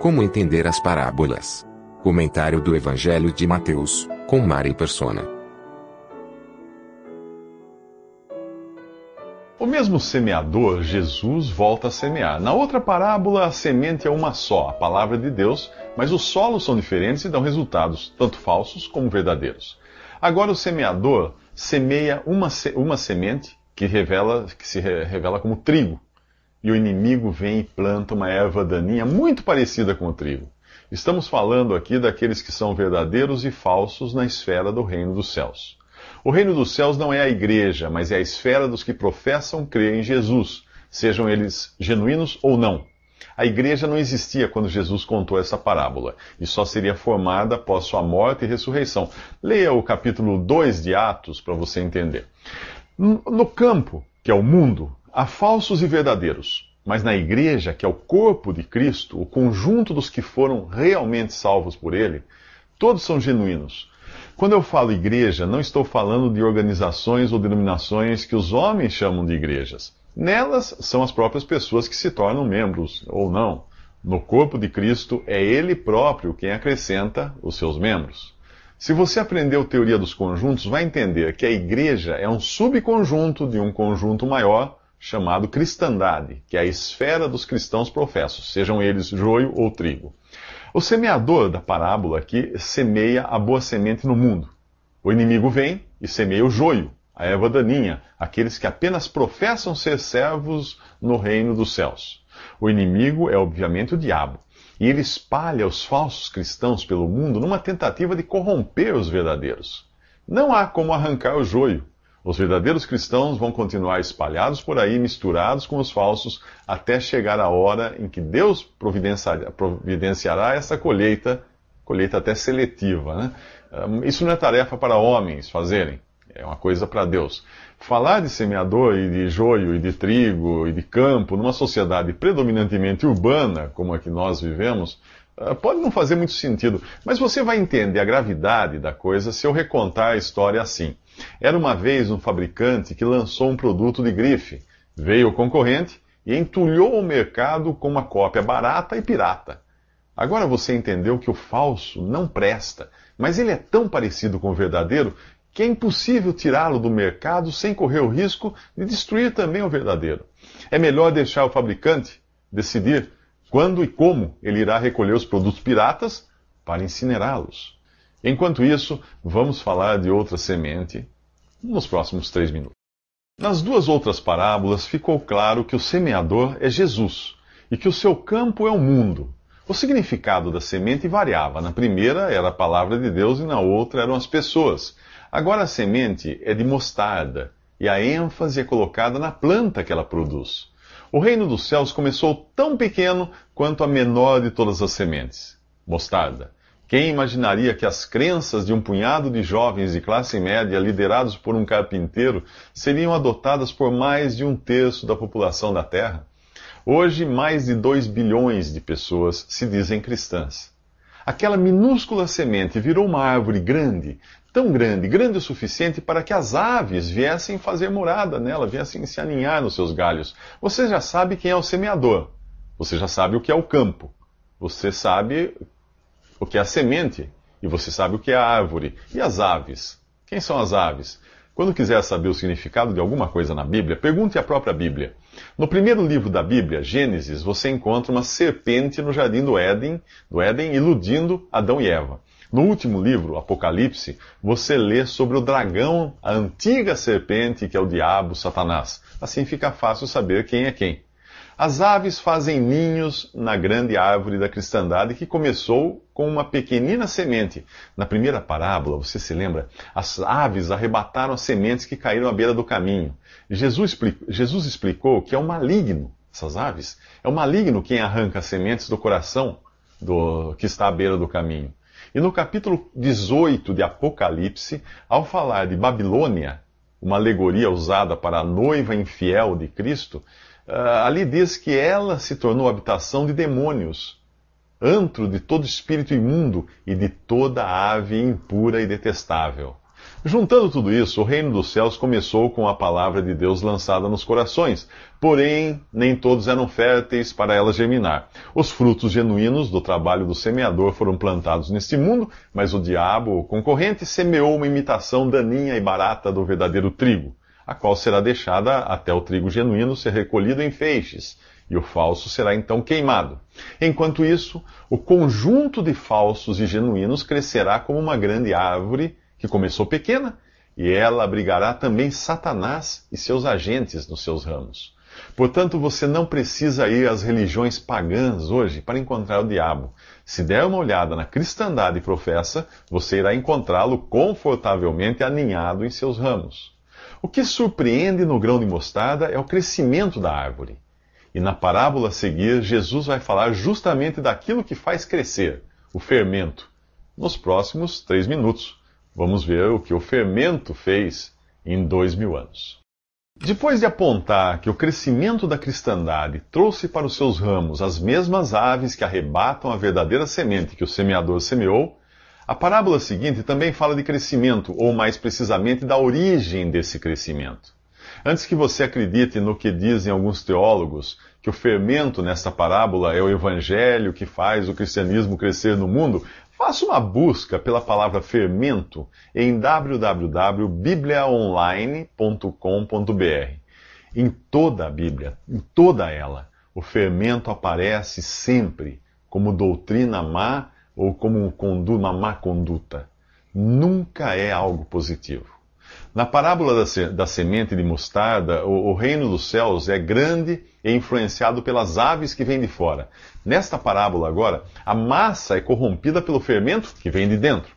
Como entender as parábolas? Comentário do Evangelho de Mateus, com e Persona. O mesmo semeador, Jesus volta a semear. Na outra parábola, a semente é uma só, a palavra de Deus, mas os solos são diferentes e dão resultados, tanto falsos como verdadeiros. Agora, o semeador semeia uma, uma semente que, revela, que se revela como trigo e o inimigo vem e planta uma erva daninha muito parecida com o trigo. Estamos falando aqui daqueles que são verdadeiros e falsos na esfera do reino dos céus. O reino dos céus não é a igreja, mas é a esfera dos que professam crer em Jesus, sejam eles genuínos ou não. A igreja não existia quando Jesus contou essa parábola, e só seria formada após sua morte e ressurreição. Leia o capítulo 2 de Atos para você entender. No campo, que é o mundo, Há falsos e verdadeiros, mas na igreja, que é o corpo de Cristo, o conjunto dos que foram realmente salvos por ele, todos são genuínos. Quando eu falo igreja, não estou falando de organizações ou denominações que os homens chamam de igrejas. Nelas são as próprias pessoas que se tornam membros ou não. No corpo de Cristo é Ele próprio quem acrescenta os seus membros. Se você aprendeu teoria dos conjuntos, vai entender que a igreja é um subconjunto de um conjunto maior chamado cristandade, que é a esfera dos cristãos professos, sejam eles joio ou trigo. O semeador da parábola aqui semeia a boa semente no mundo. O inimigo vem e semeia o joio, a erva daninha, aqueles que apenas professam ser servos no reino dos céus. O inimigo é obviamente o diabo, e ele espalha os falsos cristãos pelo mundo numa tentativa de corromper os verdadeiros. Não há como arrancar o joio, os verdadeiros cristãos vão continuar espalhados por aí, misturados com os falsos, até chegar a hora em que Deus providenciará essa colheita, colheita até seletiva. Né? Hum, isso não é tarefa para homens fazerem, é uma coisa para Deus. Falar de semeador e de joio e de trigo e de campo numa sociedade predominantemente urbana, como a que nós vivemos, ah, pode não fazer muito sentido, mas você vai entender a gravidade da coisa se eu recontar a história assim. Era uma vez um fabricante que lançou um produto de grife. Veio o concorrente e entulhou o mercado com uma cópia barata e pirata. Agora você entendeu que o falso não presta, mas ele é tão parecido com o verdadeiro que é impossível tirá-lo do mercado sem correr o risco de destruir também o verdadeiro. É melhor deixar o fabricante decidir quando e como ele irá recolher os produtos piratas para incinerá-los. Enquanto isso, vamos falar de outra semente nos próximos três minutos. Nas duas outras parábolas ficou claro que o semeador é Jesus e que o seu campo é o mundo. O significado da semente variava. Na primeira era a palavra de Deus e na outra eram as pessoas. Agora a semente é de mostarda e a ênfase é colocada na planta que ela produz. O reino dos céus começou tão pequeno quanto a menor de todas as sementes mostarda. Quem imaginaria que as crenças de um punhado de jovens de classe média liderados por um carpinteiro seriam adotadas por mais de um terço da população da Terra? Hoje, mais de 2 bilhões de pessoas se dizem cristãs aquela minúscula semente virou uma árvore grande, tão grande, grande o suficiente para que as aves viessem fazer morada nela, viessem se aninhar nos seus galhos. Você já sabe quem é o semeador, você já sabe o que é o campo, você sabe o que é a semente, e você sabe o que é a árvore. E as aves? Quem são as aves? Quando quiser saber o significado de alguma coisa na Bíblia, pergunte à própria Bíblia. No primeiro livro da Bíblia, Gênesis, você encontra uma serpente no jardim do Éden, do Éden iludindo Adão e Eva. No último livro, Apocalipse, você lê sobre o dragão, a antiga serpente que é o diabo, Satanás. Assim fica fácil saber quem é quem. As aves fazem ninhos na grande árvore da cristandade que começou com uma pequenina semente. Na primeira parábola, você se lembra? As aves arrebataram as sementes que caíram à beira do caminho. Jesus, Jesus explicou que é o maligno, essas aves, é o maligno quem arranca as sementes do coração do, que está à beira do caminho. E no capítulo 18 de Apocalipse, ao falar de Babilônia, uma alegoria usada para a noiva infiel de Cristo, ah, ali diz que ela se tornou habitação de demônios, antro de todo espírito imundo e de toda ave impura e detestável. Juntando tudo isso, o reino dos céus começou com a palavra de Deus lançada nos corações. Porém, nem todos eram férteis para ela germinar. Os frutos genuínos do trabalho do semeador foram plantados neste mundo, mas o diabo, o concorrente, semeou uma imitação daninha e barata do verdadeiro trigo a qual será deixada até o trigo genuíno ser recolhido em feixes, e o falso será então queimado. Enquanto isso, o conjunto de falsos e genuínos crescerá como uma grande árvore que começou pequena, e ela abrigará também Satanás e seus agentes nos seus ramos. Portanto, você não precisa ir às religiões pagãs hoje para encontrar o diabo. Se der uma olhada na cristandade professa, você irá encontrá-lo confortavelmente aninhado em seus ramos. O que surpreende no grão de mostarda é o crescimento da árvore. E na parábola a seguir, Jesus vai falar justamente daquilo que faz crescer, o fermento, nos próximos três minutos. Vamos ver o que o fermento fez em dois mil anos. Depois de apontar que o crescimento da cristandade trouxe para os seus ramos as mesmas aves que arrebatam a verdadeira semente que o semeador semeou, a parábola seguinte também fala de crescimento, ou mais precisamente da origem desse crescimento. Antes que você acredite no que dizem alguns teólogos, que o fermento nessa parábola é o evangelho que faz o cristianismo crescer no mundo, faça uma busca pela palavra fermento em www.bibliaonline.com.br. Em toda a Bíblia, em toda ela, o fermento aparece sempre como doutrina má ou como uma má conduta. Nunca é algo positivo. Na parábola da, semente de mostarda, o, reino dos céus é grande e influenciado pelas aves que vêm de fora. Nesta parábola, agora, a massa é corrompida pelo fermento que vem de dentro.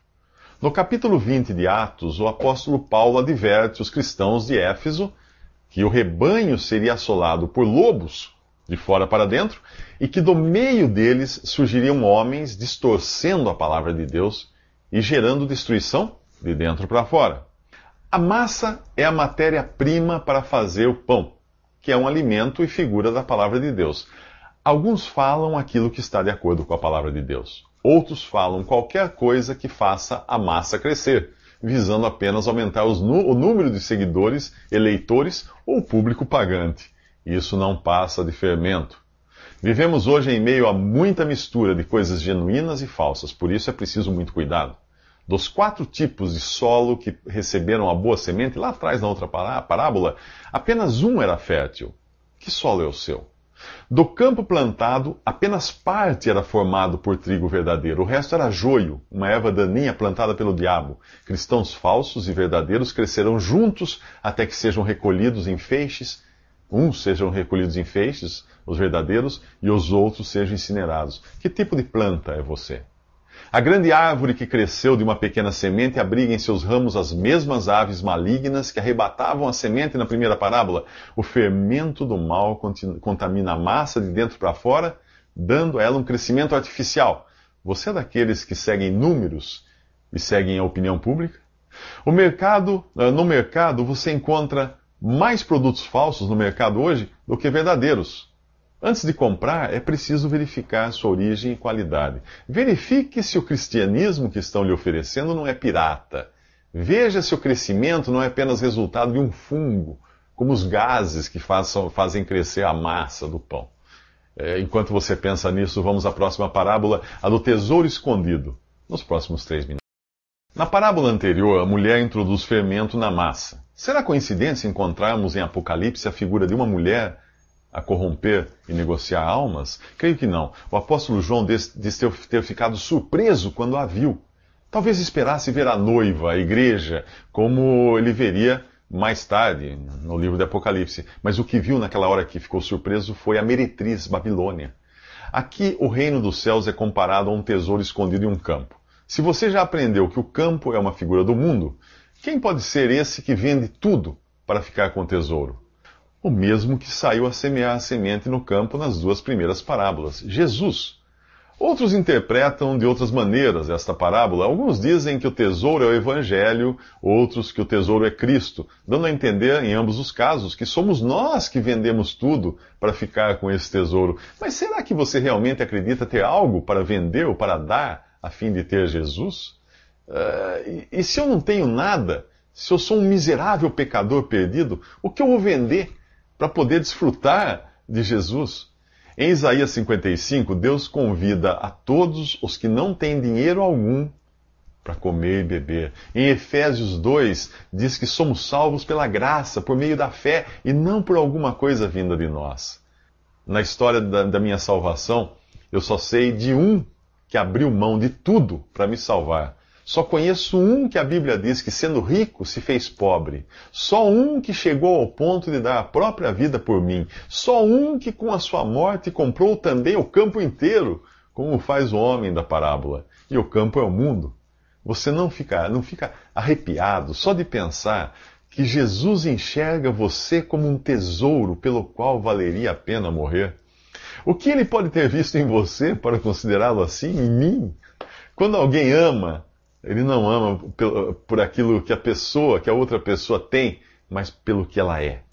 No capítulo 20 de Atos, o apóstolo Paulo adverte os cristãos de Éfeso que o rebanho seria assolado por lobos de fora para dentro, e que do meio deles surgiriam homens distorcendo a palavra de Deus e gerando destruição de dentro para fora. A massa é a matéria-prima para fazer o pão, que é um alimento e figura da palavra de Deus. Alguns falam aquilo que está de acordo com a palavra de Deus. Outros falam qualquer coisa que faça a massa crescer, visando apenas aumentar o número de seguidores, eleitores ou público pagante isso não passa de fermento. Vivemos hoje em meio a muita mistura de coisas genuínas e falsas, por isso é preciso muito cuidado. Dos quatro tipos de solo que receberam a boa semente, lá atrás na outra parábola, apenas um era fértil. Que solo é o seu? Do campo plantado, apenas parte era formado por trigo verdadeiro, o resto era joio, uma erva daninha plantada pelo diabo. Cristãos falsos e verdadeiros crescerão juntos até que sejam recolhidos em feixes Uns sejam recolhidos em feixes, os verdadeiros, e os outros sejam incinerados. Que tipo de planta é você? A grande árvore que cresceu de uma pequena semente abriga em seus ramos as mesmas aves malignas que arrebatavam a semente na primeira parábola. O fermento do mal contamina a massa de dentro para fora, dando a ela um crescimento artificial. Você é daqueles que seguem números e seguem a opinião pública? O mercado, ah, no mercado você encontra mais produtos falsos no mercado hoje do que verdadeiros. Antes de comprar, é preciso verificar sua origem e qualidade. Verifique se o cristianismo que estão lhe oferecendo não é pirata. Veja se o crescimento não é apenas resultado de um fungo, como os gases que façam, fazem crescer a massa do pão. É, enquanto você pensa nisso, vamos à próxima parábola, a do tesouro escondido, nos próximos três minutos. Na parábola anterior, a mulher introduz fermento na massa. Será coincidência encontrarmos em Apocalipse a figura de uma mulher a corromper e negociar almas? Creio que não. O apóstolo João diz ter ficado surpreso quando a viu. Talvez esperasse ver a noiva, a igreja, como ele veria mais tarde no livro de Apocalipse. Mas o que viu naquela hora que ficou surpreso foi a meretriz Babilônia. Aqui o reino dos céus é comparado a um tesouro escondido em um campo. Se você já aprendeu que o campo é uma figura do mundo, quem pode ser esse que vende tudo para ficar com o tesouro? O mesmo que saiu a semear a semente no campo nas duas primeiras parábolas, Jesus. Outros interpretam de outras maneiras esta parábola. Alguns dizem que o tesouro é o Evangelho, outros que o tesouro é Cristo, dando a entender, em ambos os casos, que somos nós que vendemos tudo para ficar com esse tesouro. Mas será que você realmente acredita ter algo para vender ou para dar a fim de ter Jesus? Uh, e, e se eu não tenho nada, se eu sou um miserável pecador perdido, o que eu vou vender para poder desfrutar de Jesus? Em Isaías 55, Deus convida a todos os que não têm dinheiro algum para comer e beber. Em Efésios 2, diz que somos salvos pela graça, por meio da fé, e não por alguma coisa vinda de nós. Na história da, da minha salvação, eu só sei de um que abriu mão de tudo para me salvar. Só conheço um que a Bíblia diz que, sendo rico, se fez pobre. Só um que chegou ao ponto de dar a própria vida por mim. Só um que, com a sua morte, comprou também o campo inteiro, como faz o homem da parábola. E o campo é o mundo. Você não fica, não fica arrepiado só de pensar que Jesus enxerga você como um tesouro pelo qual valeria a pena morrer? O que ele pode ter visto em você para considerá-lo assim, em mim? Quando alguém ama, ele não ama por aquilo que a pessoa, que a outra pessoa tem, mas pelo que ela é.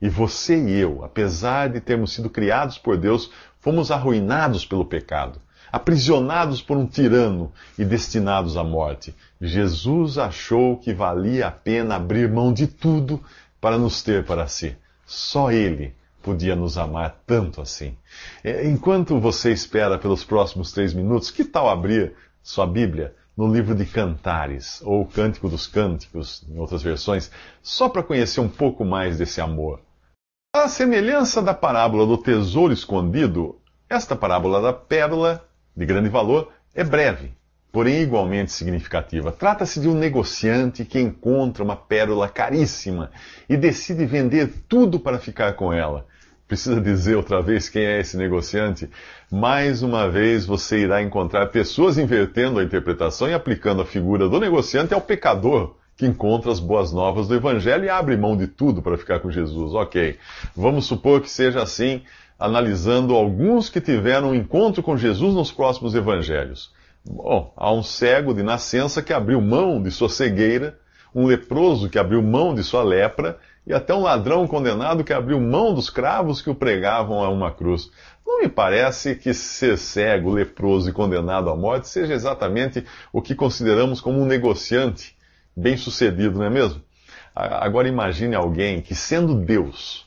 E você e eu, apesar de termos sido criados por Deus, fomos arruinados pelo pecado, aprisionados por um tirano e destinados à morte. Jesus achou que valia a pena abrir mão de tudo para nos ter para si. Só Ele podia nos amar tanto assim. É, enquanto você espera pelos próximos três minutos, que tal abrir sua Bíblia no livro de Cantares, ou Cântico dos Cânticos, em outras versões, só para conhecer um pouco mais desse amor? A semelhança da parábola do tesouro escondido, esta parábola da pérola, de grande valor, é breve porém igualmente significativa. Trata-se de um negociante que encontra uma pérola caríssima e decide vender tudo para ficar com ela. Precisa dizer outra vez quem é esse negociante? Mais uma vez você irá encontrar pessoas invertendo a interpretação e aplicando a figura do negociante ao pecador que encontra as boas novas do Evangelho e abre mão de tudo para ficar com Jesus. Ok, vamos supor que seja assim, analisando alguns que tiveram um encontro com Jesus nos próximos Evangelhos. Bom, há um cego de nascença que abriu mão de sua cegueira, um leproso que abriu mão de sua lepra, e até um ladrão condenado que abriu mão dos cravos que o pregavam a uma cruz. Não me parece que ser cego, leproso e condenado à morte seja exatamente o que consideramos como um negociante bem-sucedido, não é mesmo? Agora imagine alguém que, sendo Deus,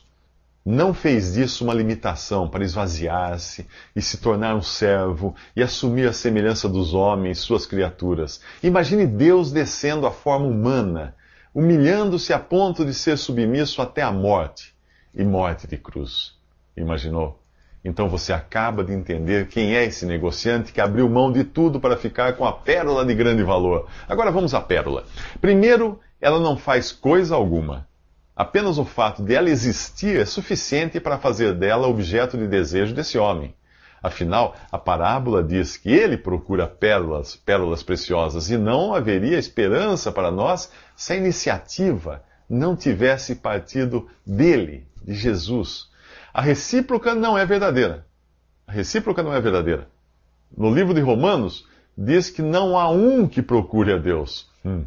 não fez disso uma limitação para esvaziar-se e se tornar um servo e assumir a semelhança dos homens, suas criaturas. Imagine Deus descendo à forma humana, humilhando-se a ponto de ser submisso até a morte e morte de cruz. Imaginou? Então você acaba de entender quem é esse negociante que abriu mão de tudo para ficar com a pérola de grande valor. Agora vamos à pérola. Primeiro, ela não faz coisa alguma. Apenas o fato de ela existir é suficiente para fazer dela objeto de desejo desse homem. Afinal, a parábola diz que ele procura pérolas, pérolas preciosas, e não haveria esperança para nós se a iniciativa não tivesse partido dele, de Jesus. A recíproca não é verdadeira. A recíproca não é verdadeira. No livro de Romanos, diz que não há um que procure a Deus. Hum.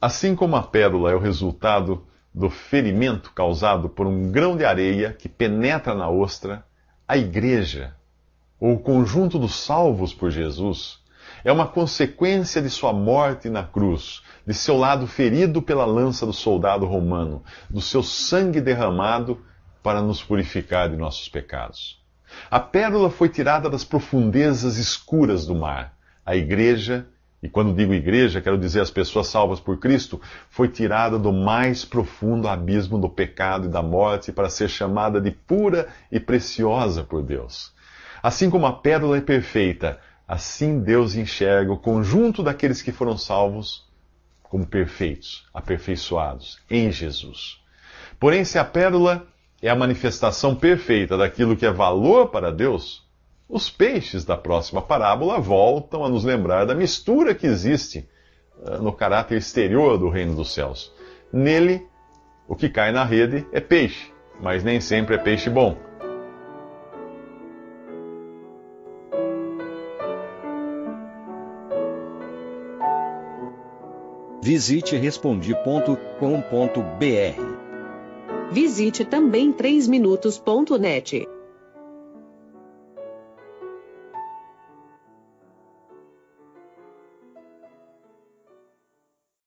Assim como a pérola é o resultado do ferimento causado por um grão de areia que penetra na ostra, a igreja, ou o conjunto dos salvos por Jesus, é uma consequência de sua morte na cruz, de seu lado ferido pela lança do soldado romano, do seu sangue derramado para nos purificar de nossos pecados. A pérola foi tirada das profundezas escuras do mar. A igreja e quando digo igreja, quero dizer as pessoas salvas por Cristo, foi tirada do mais profundo abismo do pecado e da morte para ser chamada de pura e preciosa por Deus. Assim como a pérola é perfeita, assim Deus enxerga o conjunto daqueles que foram salvos como perfeitos, aperfeiçoados em Jesus. Porém, se a pérola é a manifestação perfeita daquilo que é valor para Deus, os peixes da próxima parábola voltam a nos lembrar da mistura que existe eh, no caráter exterior do reino dos céus. Nele, o que cai na rede é peixe, mas nem sempre é peixe bom. Visite respondi.com.br. Visite também 3minutos.net.